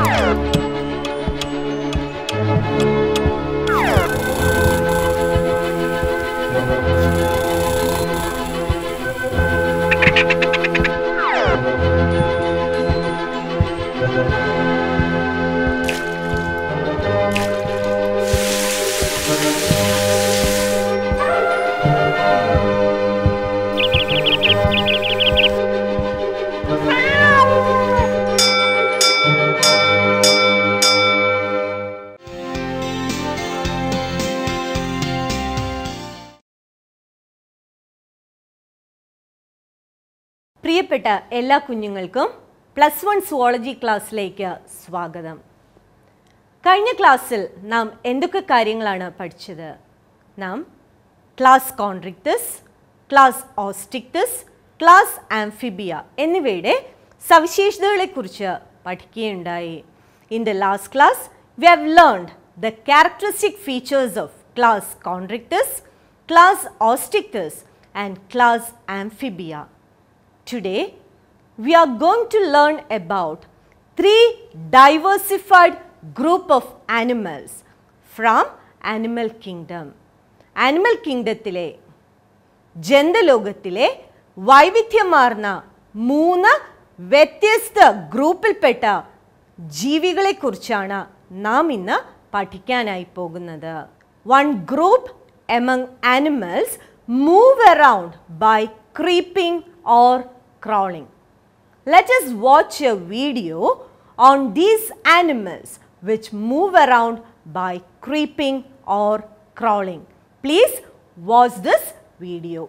Oh! പ്രിയപ്പെട്ട എല്ലാ കുഞ്ഞുങ്ങൾക്കും പ്ലസ് വൺ സുവോളജി ക്ലാസ്സിലേക്ക് സ്വാഗതം കഴിഞ്ഞ ക്ലാസ്സിൽ നാം എന്തൊക്കെ കാര്യങ്ങളാണ് പഠിച്ചത് നാം class Chondrichthyes class Osteichthyes class Amphibia എന്നിവയുടെ സവിശേഷതകളെക്കുറിച്ച് പഠിക്കുകയുണ്ടായി in the last class we have learned the characteristic features of class Chondrichthyes class Osteichthyes and class Amphibia today we are going to learn about three diversified group of animals from animal kingdom. Animal kingdom thile, jendalogathile, vaivithyamarna, muna vethyastha groupil petta, jeevigale kurchana, naam inna patikyanai One group among animals move around by creeping or crawling. Let us watch a video on these animals which move around by creeping or crawling. Please watch this video.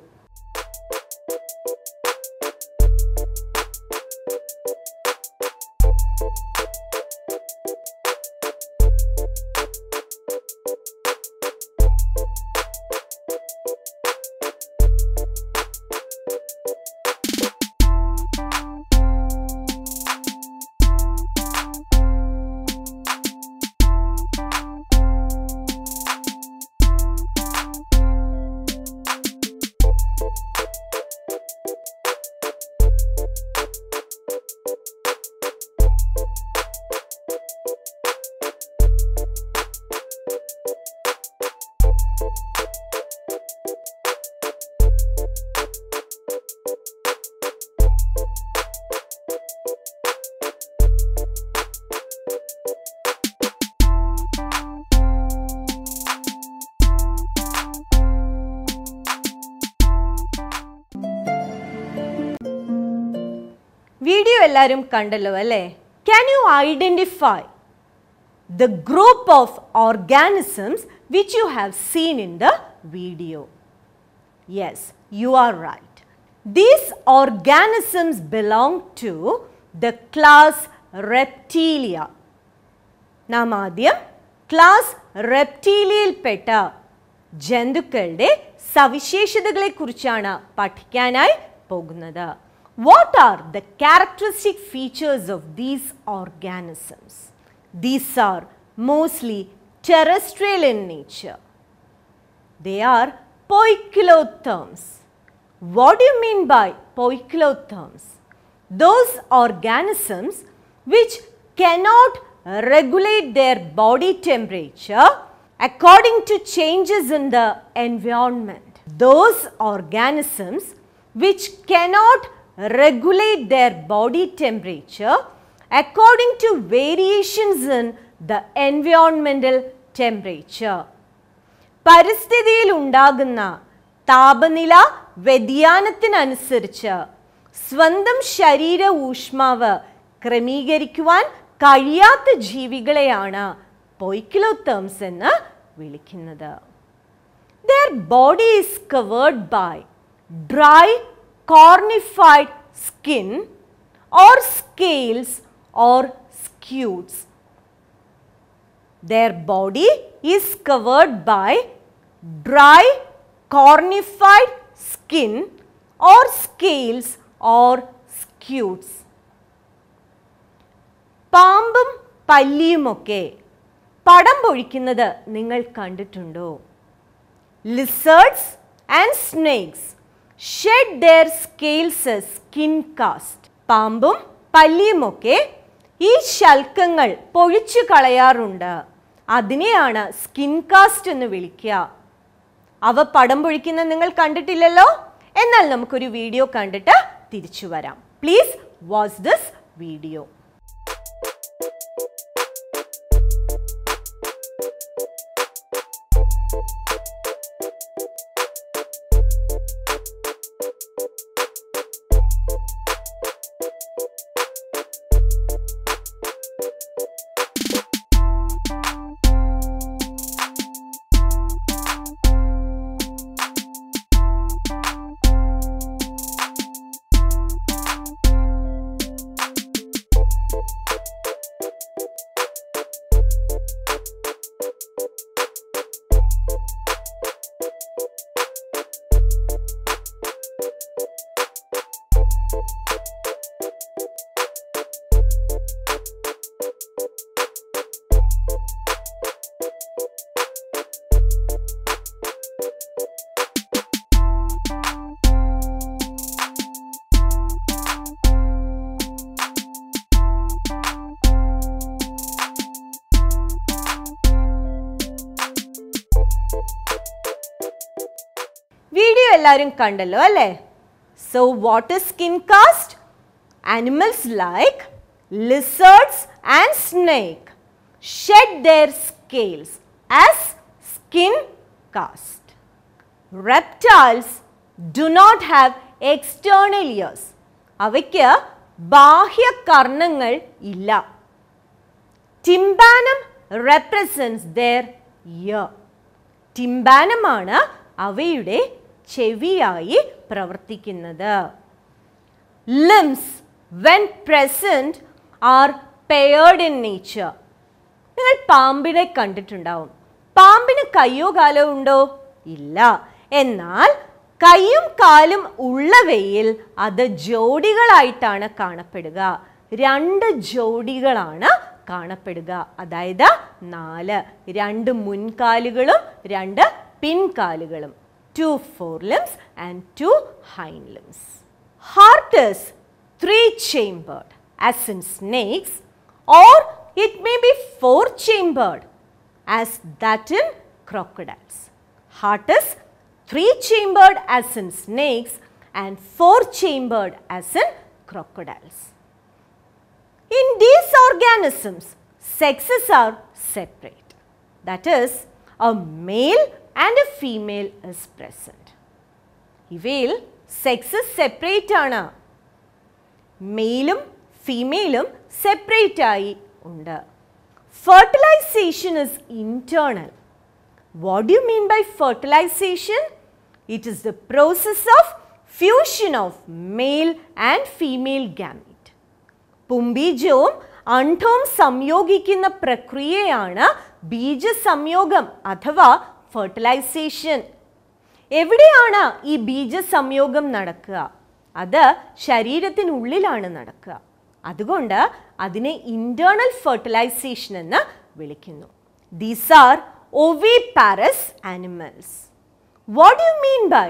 എല്ലാവരും കണ്ടല്ലോ അല്ലേ can you identify the group of organisms which you have seen in the video. Yes, you are right. These organisms belong to the class Reptilia. നാം ആദ്യം class റെപ്റ്റീലിയയിൽപ്പെട്ട ജന്തുക്കളുടെ സവിശേഷതകളെക്കുറിച്ചാണ് പഠിക്കാനായി പോകുന്നത് what are the characteristic features of these organisms? These are mostly terrestrial in nature. They are poikilotherms. What do you mean by poikilotherms? Those organisms which cannot regulate their body temperature according to changes in the environment. Those organisms which cannot regulate their body temperature according to variations in the environmental temperature. പരിസ്ഥിതിയിൽ ഉണ്ടാകുന്ന താപനില വ്യതിയാനത്തിനനുസരിച്ച് സ്വന്തം ശരീര ഊഷ്മാവ് ക്രമീകരിക്കുവാൻ കഴിയാത്ത ജീവികളെയാണ് poikilotherms എന്ന് വിളിക്കുന്നത് their body is covered by dry cornified skin or scales or scutes. Their body is covered by dry cornified skin or scales or scutes. പാമ്പും പല്ലിയുമൊക്കെ പടം പൊഴിക്കുന്നത് നിങ്ങൾ കണ്ടിട്ടുണ്ടോ Lizards and snakes. Shed their scales skin cast പാമ്പും പല്ലിയുമൊക്കെ ഈ ശൽക്കങ്ങൾ പൊഴിച്ചു കളയാറുണ്ട് അതിനെയാണ് skin cast എന്ന് വിളിക്കുക അവ പടം പൊഴിക്കുന്ന നിങ്ങൾ കണ്ടിട്ടില്ലല്ലോ എന്നാൽ നമുക്കൊരു വീഡിയോ കണ്ടിട്ട് തിരിച്ചു വരാം പ്ലീസ് വാച്ച് ദിസ് വീഡിയോ എല്ലാവരും കണ്ടല്ലോ അല്ലേ so what is skin cast animals like lizards and snake shed their scales as skin cast. Reptiles do not have external ears. അവയ്ക്ക് ബാഹ്യ കർണങ്ങൾ ഇല്ല ടിംബാനം റെപ്രസെൻസ് ദർ ഇയർ ടിംബാനമാണ് അവയുടെ ചെവിയായി പ്രവർത്തിക്കുന്നത് limbs when present are paired in nature നിങ്ങൾ പാമ്പിനെ കണ്ടിട്ടുണ്ടാവും പാമ്പിന് കയ്യോ കാലോ ഉണ്ടോ ഇല്ല എന്നാൽ കയ്യും കാലും ഉള്ളവയിൽ അത് ജോഡികളായിട്ടാണ് കാണപ്പെടുക രണ്ട് ജോഡികളാണ് കാണപ്പെടുക അതായത് നാല് രണ്ട് മുൻകാലുകളും രണ്ട് പിൻകാലുകളും two forelimbs and two hind limbs. Heart is three chambered as in snakes or it may be four chambered as that in crocodiles. Heart is three chambered as in snakes and four chambered as in crocodiles. In these organisms, sexes are separate. That is, a male and a female is present. Ivail, sex is separate. Anna. Male, female, separate. Ayi unda. Fertilization is internal. What do you mean by fertilization? It is the process of fusion of male and female gamete. Pumbijom, antom samyogi kina prakriyayana, bija samyogam, athava fertilization എവിടെയാണ് ഈ ബീജ സംയോഗം നടക്കുക അത് ശരീരത്തിനുള്ളിലാണ് നടക്കുക അതുകൊണ്ട് അതിനെ internal fertilization എന്ന് വിളിക്കുന്നു these are parous animals what you mean by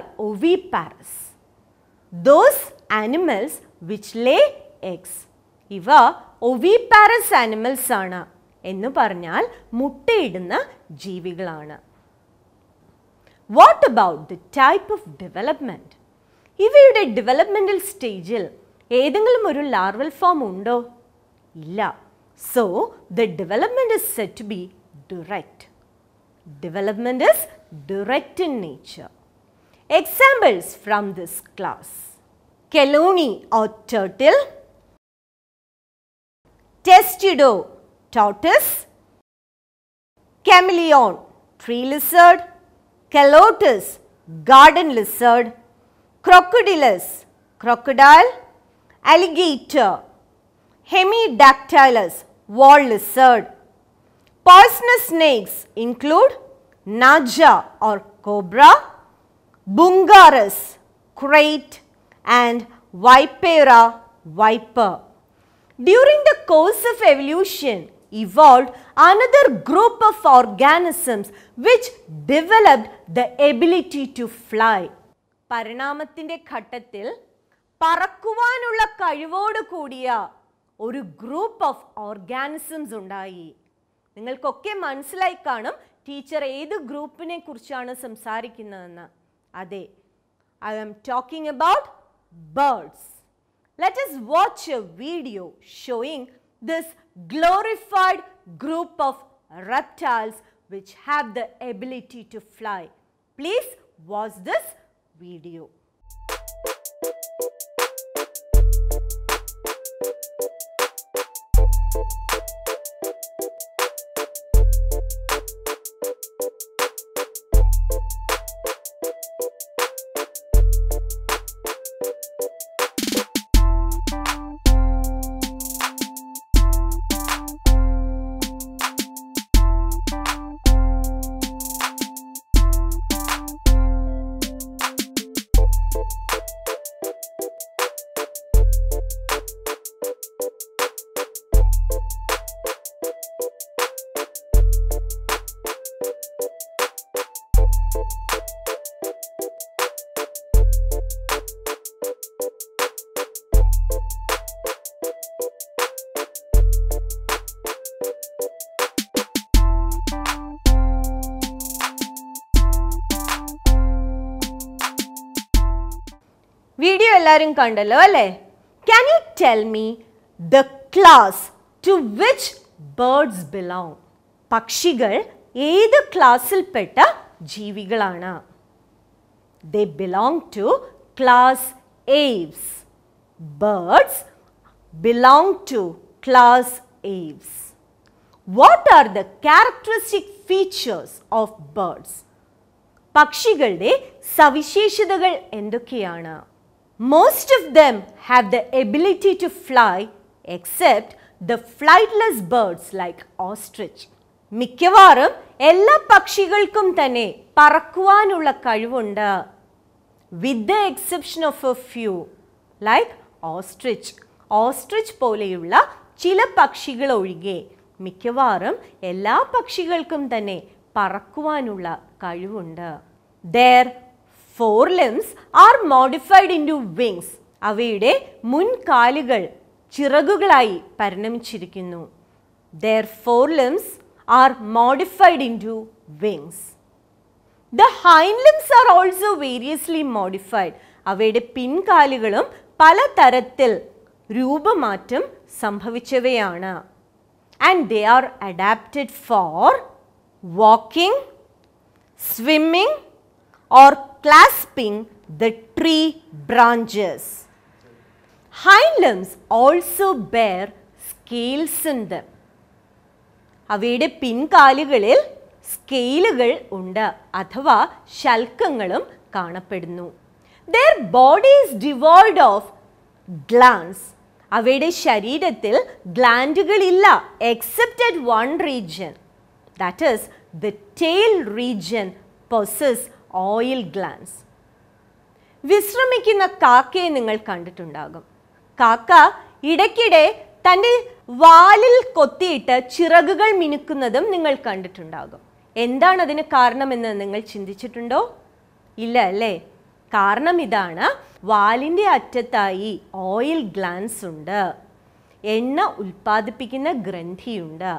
parous those animals which lay eggs ഇവ പാരസ് ആനിമൽസ് ആണ് എന്ന് പറഞ്ഞാൽ മുട്ടയിടുന്ന ജീവികളാണ് what about the type of development ഇവയുടെ ഡെവലപ്മെൻറ്റൽ സ്റ്റേജിൽ ഏതെങ്കിലും ഒരു ലാർവൽ ഫോം ഉണ്ടോ ഇല്ല so the development is set to be direct development is direct in nature examples from this class Chelonia or turtle Testudo tortoise chameleon tree lizard Calotus, garden lizard, crocodilus, crocodile, alligator, hemidactylus, wall lizard. Poisonous snakes include naja or cobra, bungarus, crate and vipera, viper. During the course of evolution, evolved another group of organisms which developed the ability to fly. Paranamathinde Khattathil Parakkuvanula Kajivodu Koodiya Oru group of organisms undai. Ningal koke manisilai kaanam teacher edu group ne kurchana samsari kinnana. Ade, I am talking about birds. Let us watch a video showing this glorified group of reptiles which have the ability to fly. Please watch this video. Video എല്ലാവരും കണ്ടല്ലോ അല്ലേ can you tell me the class to which birds belong പക്ഷികൾ ഏത് ക്ലാസ്സിൽപ്പെട്ട ജീവികളാണ് they belong to class Aves birds belong to class Aves what are the characteristic features of birds പക്ഷികളുടെ സവിശേഷതകൾ എന്തൊക്കെയാണ് Most of them have the ability to fly except the flightless birds like ostrich. Mikkevaram, Ella Pakshigal Kumtane, Parakuanula Kalvunda. With the exception of a few, like ostrich. Ostrich Poleula, Chila Pakshigal Olige. Mikkevaram, Ella Pakshigal Kumtane, Parakuanula Kalvunda. There Four limbs are modified into wings. അവയുടെ മുൻകാലുകൾ ചിറകുകളായി പരിണമിച്ചിരിക്കുന്നു. Their forelimbs are modified into wings. The hind limbs are also variously modified. അവയുടെ പിൻകാലുകളും പല തരത്തിൽ രൂപമാറ്റം സംഭവിച്ചവയാണ്. And they are adapted for walking, swimming or clasping the tree branches. Hind limbs also bear scales in them. Avede pin kaligalil scalegal unda athava shalkangalum kaanapidnu. Their body is devoid of glands. Avede shariidathil glandugal illa except at one region. That is the tail region possesses. Oil glands വിശ്രമിക്കുന്ന കാക്കയെ നിങ്ങൾ കണ്ടിട്ടുണ്ടാകും കാക്ക ഇടയ്ക്കിടെ തൻ്റെ വാലിൽ കൊത്തിയിട്ട് ചിറകുകൾ മിനുക്കുന്നതും നിങ്ങൾ കണ്ടിട്ടുണ്ടാകും എന്താണ് അതിന് കാരണമെന്ന് നിങ്ങൾ ചിന്തിച്ചിട്ടുണ്ടോ ഇല്ല അല്ലേ കാരണം ഇതാണ് വാലിൻ്റെ അറ്റത്തായി ഓയിൽ ഗ്ലാൻസ് ഉണ്ട് എണ്ണ ഉൽപ്പാദിപ്പിക്കുന്ന ഗ്രന്ഥിയുണ്ട്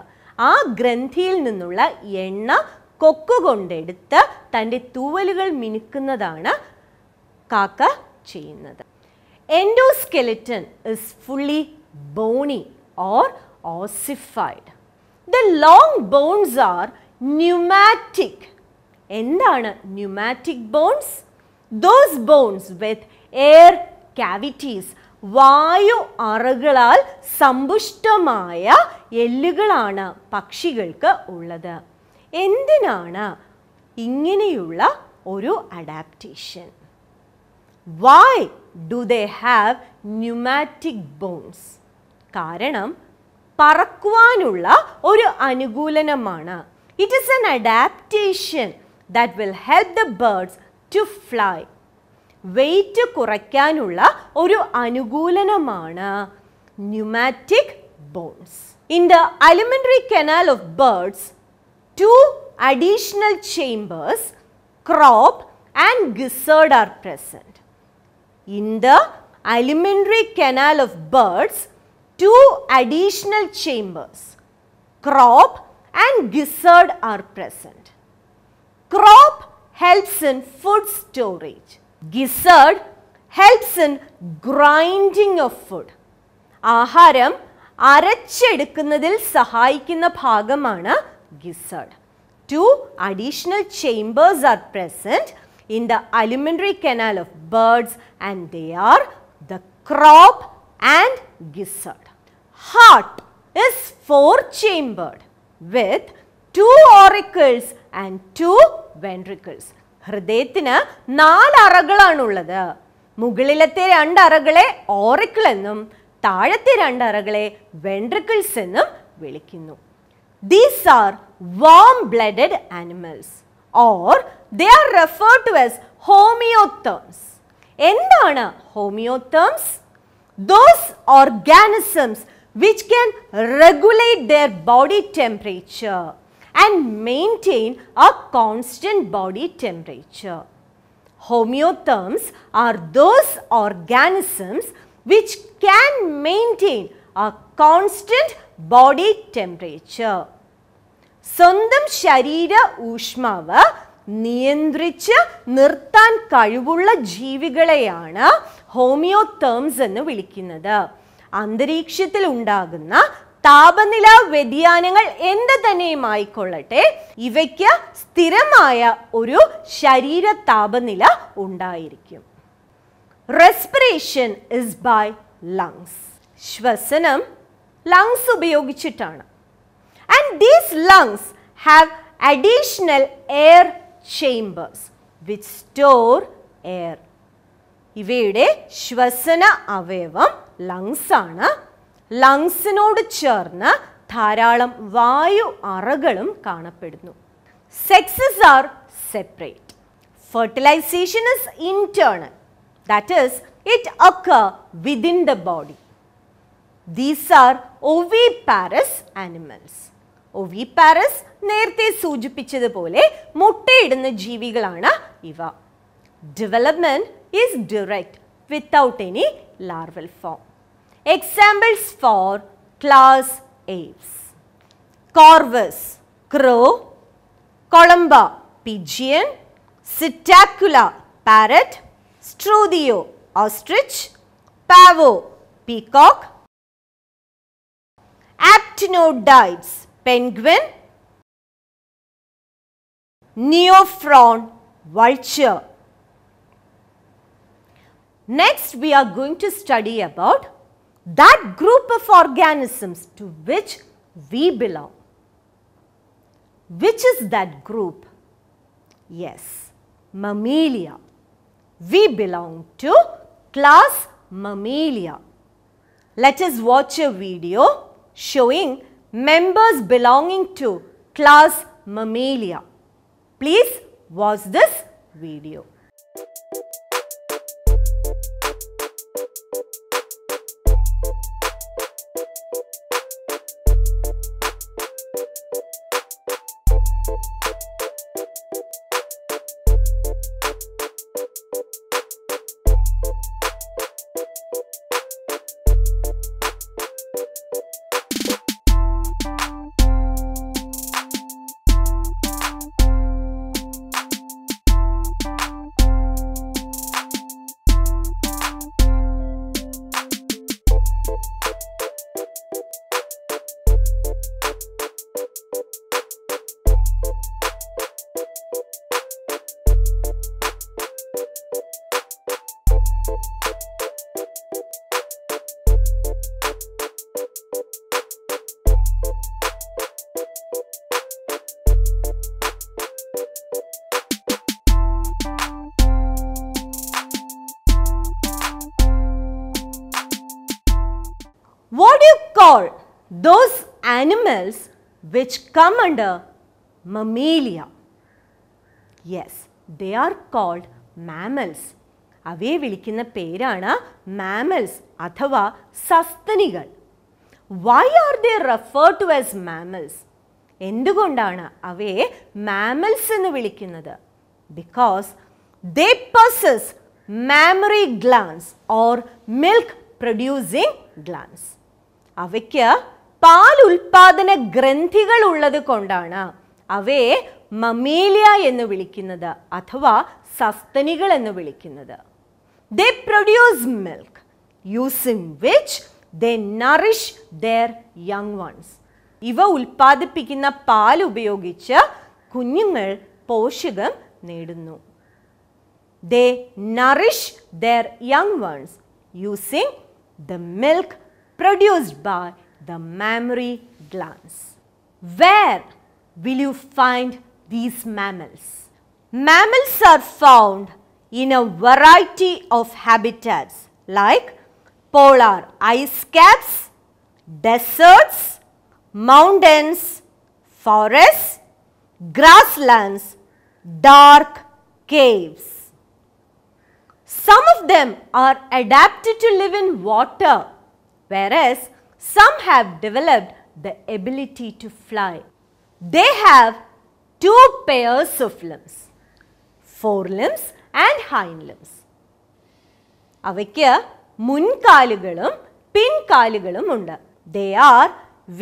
ആ ഗ്രന്ഥിയിൽ നിന്നുള്ള എണ്ണ കൊക്ക് കൊണ്ടെടുത്ത് തൻ്റെ തൂവലുകൾ മിനുക്കുന്നതാണ് കാക്ക ചെയ്യുന്നത് endoskeleton is fully bony or ossified the long bones are pneumatic എന്താണ് pneumatic bones those bones with air cavities വായു അറകളാൽ സമ്പുഷ്ടമായ എല്ലുകളാണ് പക്ഷികൾക്ക് ഉള്ളത് എന്തിനാണ് ഇങ്ങനെയുള്ള ഒരു adaptation why do they have pneumatic bones കാരണം പറക്കുവാനുള്ള ഒരു അനുകൂലനമാണ് it is an adaptation that will help the birds to fly weight കുറയ്ക്കാനുള്ള ഒരു അനുകൂലനമാണ് pneumatic bones in the alimentary canal of birds two additional chambers, crop and gizzard are present. In the alimentary canal of birds, two additional chambers, crop and gizzard are present. Crop helps in food storage. Gizzard helps in grinding of food. ആഹാരം അരച്ചെടുക്കുന്നതിൽ സഹായിക്കുന്ന ഭാഗമാണ് gizzard. Two additional chambers are present in the alimentary canal of birds and they are the crop and gizzard. Heart is four chambered with two auricles and two ventricles. ഹൃദയത്തിന് നാല് അറകളാണുള്ളത് മുകളിലത്തെ രണ്ട് അറകളെ Oracle എന്നും താഴത്തെ രണ്ട് അറകളെ വെൻട്രിക്കിൾസ് എന്നും വിളിക്കുന്നു these are warm-blooded animals or they are referred to as homeotherms. എന്താണ് homeotherms? Those organisms which can regulate their body temperature and maintain a constant body temperature. Homeotherms are those organisms which can maintain a constant body temperature സ്വന്തം ശരീര ഊഷ്മാവ് നിയന്ത്രിച്ച് നിർത്താൻ കഴിവുള്ള ജീവികളെയാണ് ഹോമിയോതേംസ് എന്ന് വിളിക്കുന്നത് അന്തരീക്ഷത്തിൽ ഉണ്ടാകുന്ന താപനില വ്യതിയാനങ്ങൾ എന്ത് തന്നെയും ആയിക്കൊള്ളട്ടെ ഇവയ്ക്ക് സ്ഥിരമായ ഒരു ശരീര താപനില ഉണ്ടായിരിക്കും റെസ്പിറേഷൻ ഇസ് ബൈ ലങ്സ് ശ്വസനം lungs ubayogichittana and these lungs have additional air chambers which store air ivide shvasana avayavam lungs aanu lungs node cherna tharalam vayu aragalum kaanapadunu sexes are separate fertilization is internal that is it occur within the body these are oviparous animals. Oviparous, Nerte Suji Pichadapole, Mutted in the Jivigalana, Eva. Development is direct without any larval form. Examples for class Aves: Corvus, crow, Columba, pigeon, Sitacula, parrot, Struthio, ostrich, Pavo, peacock, actinodides, penguin, neophron, vulture. Next, we are going to study about that group of organisms to which we belong. Which is that group? Yes, mammalia. We belong to class mammalia. Let us watch a video showing members belonging to class Mammalia. Please watch this video. call those animals which come under mammalia. Yes, they are called mammals. Ave vilikina perana mammals, athava sastanigal. Why are they referred to as mammals? Endugundana ave mammals in the vilikinada. Because they possess mammary glands or milk producing glands. അവയ്ക്ക് പാൽ ഉൽപാദന ഗ്രന്ഥികൾ ഉള്ളത് കൊണ്ടാണ് അവയെ Mammalia എന്ന് വിളിക്കുന്നത് അഥവാ സസ്തനികൾ എന്ന് വിളിക്കുന്നത് they produce milk use in which they nourish their young ones ഇവ ഉൽപ്പാദിപ്പിക്കുന്ന പാൽ ഉപയോഗിച്ച് കുഞ്ഞുങ്ങൾ പോഷകം നേടുന്നു they nourish their young ones using the milk produced by the mammary glands. Where will you find these mammals? Mammals are found in a variety of habitats like polar ice caps, deserts, mountains, forests, grasslands, dark caves. Some of them are adapted to live in water whereas some have developed the ability to fly. They have two pairs of limbs, forelimbs and hind limbs. They are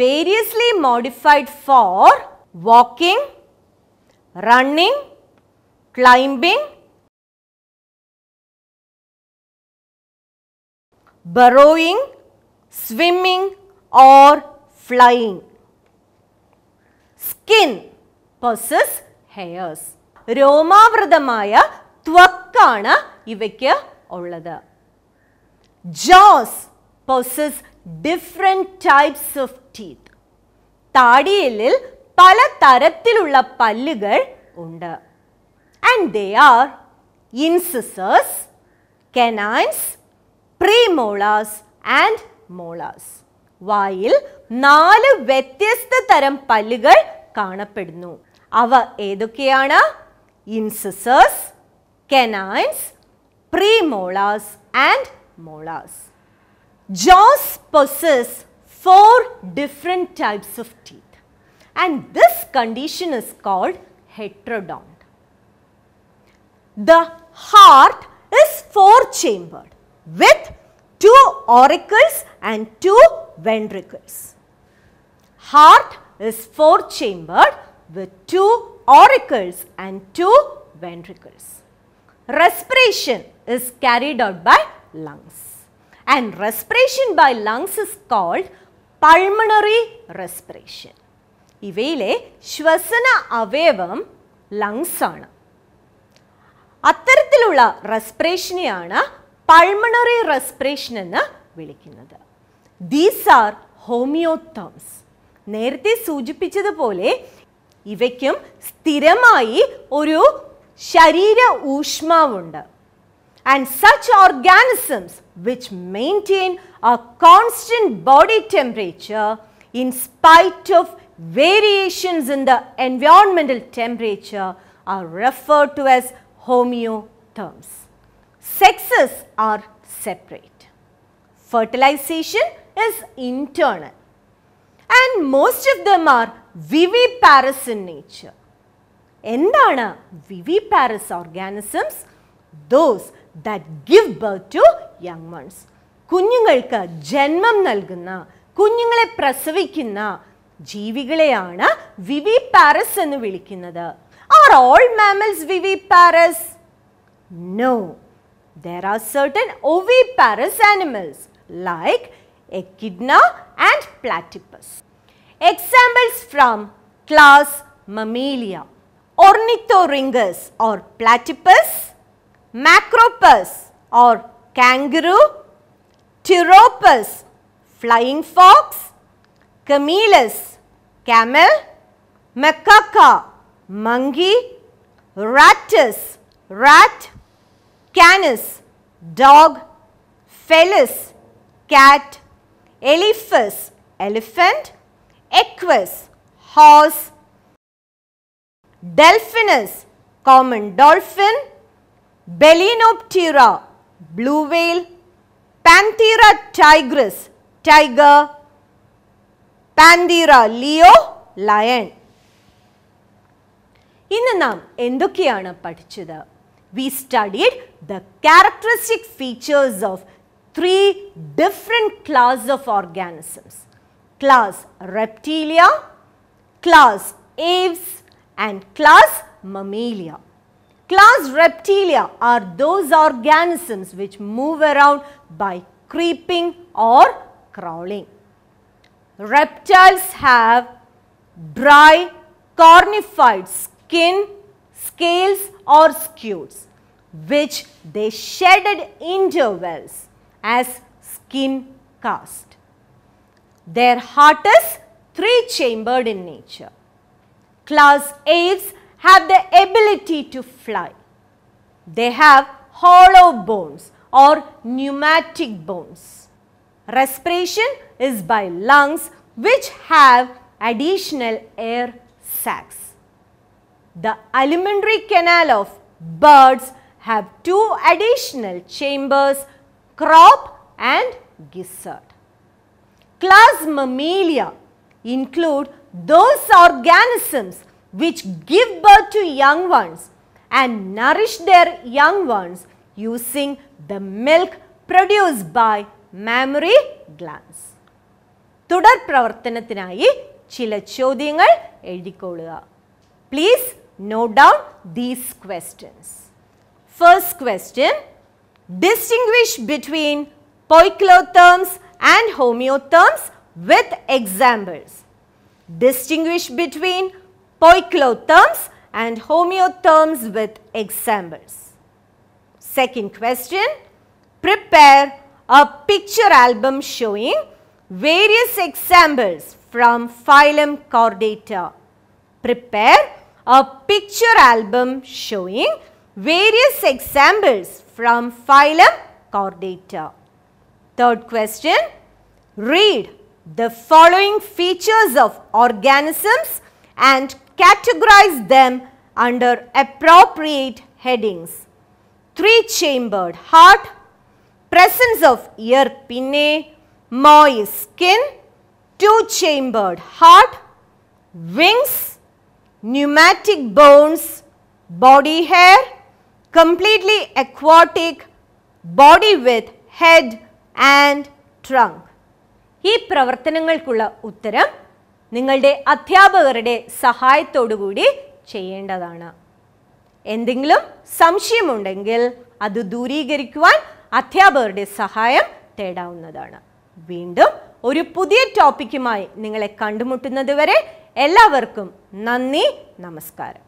variously modified for walking, running, climbing, burrowing, swimming or flying. Skin possess hairs. രോമാവൃതമായ ത്വക്കാണ് ഇവയ്ക്ക് ഉള്ളത് jaws possess different types of teeth താടിയലിൽ പല തരത്തിലുള്ള പല്ലുകൾ ഉണ്ട് and they are incisors canines premolars and molars. While Nal Vetis the Taram Paligar Kana Pidnu. Our Edukiana incisors, canines, premolars, and molars. Jaws possess four different types of teeth, and this condition is called heterodont. The heart is four chambered with two auricles and two ventricles. Heart is four chambered with two auricles and two ventricles. Respiration is carried out by lungs and respiration by lungs is called pulmonary respiration. ഇവയിലെ ശ്വസന അവയവം lungs ആണ് അത്തരത്തിലുള്ള pulmonary respiration എന്ന് വിളിക്കുന്നത് these are ഹോമിയോതേംസ് നേരത്തെ സൂചിപ്പിച്ചതുപോലെ ഇവയ്ക്കും സ്ഥിരമായി ഒരു ശരീര ഊഷ്മാവുണ്ട് and such organisms which maintain a constant body temperature in spite of variations in the environmental temperature are refer to as homeotherms sexes are separate. Fertilization is internal and most of them are viviparous in nature. എന്താണ് viviparous organisms those that give birth to young ones കുഞ്ഞുങ്ങൾക്ക് ജന്മം നൽകുന്ന കുഞ്ഞുങ്ങളെ പ്രസവിക്കുന്ന ജീവികളെയാണ് viviparous എന്ന് വിളിക്കുന്നത് are all mammals viviparous no there are certain oviparous animals like echidna and platypus. Examples from class Mammalia, ornithorhynchus or platypus, Macropus or kangaroo, Pteropus, flying fox, Camelus, camel, Macaca, monkey, Ratus, rat, canis, dog, felis, cat, eliphas, elephant, equus, horse, delphinus, common dolphin, Belinoptera, blue whale, Panthera tigris, tiger, Panthera leo, lion. ഇന്ന് നാം എന്തൊക്കെയാണ് പഠിച്ചത് we studied the characteristic features of three different class of organisms. Class Reptilia, class Apes and class Mammalia. Class Reptilia are those organisms which move around by creeping or crawling. Reptiles have dry cornified skin scales or scutes which they shedded at intervals as skin cast. Their heart is three chambered in nature. Class A's have the ability to fly. They have hollow bones or pneumatic bones. Respiration is by lungs which have additional air sacs. The alimentary canal of birds have two additional chambers, crop and gizzard. Class mammalia include those organisms which give birth to young ones and nourish their young ones using the milk produced by mammary glands തുടർ പ്രവർത്തനത്തിനായി ചില ചോദ്യങ്ങൾ എഴുതിക്കൊള്ളുക please note down these questions. First question, distinguish between poikilotherms and homeotherms with examples. Distinguish between poikilotherms and homeotherms with examples. Second question, prepare a picture album showing various examples from phylum chordata. Prepare a picture album showing various examples from phylum Chordata. Third question, read the following features of organisms and categorize them under appropriate headings. Three-chambered heart, presence of ear pinnae, moist skin, two-chambered heart, wings, pneumatic bones, body hair, completely aquatic, body with head and trunk. ഈ പ്രവർത്തനങ്ങൾക്കുള്ള ഉത്തരം നിങ്ങളുടെ അധ്യാപകരുടെ സഹായത്തോടുകൂടി ചെയ്യേണ്ടതാണ് എന്തെങ്കിലും സംശയമുണ്ടെങ്കിൽ അത് ദൂരീകരിക്കുവാൻ അധ്യാപകരുടെ സഹായം തേടാവുന്നതാണ് വീണ്ടും ഒരു പുതിയ ടോപ്പിക്കുമായി നിങ്ങളെ കണ്ടുമുട്ടുന്നത് വരെ എല്ലാവർക്കും നന്ദി നമസ്കാരം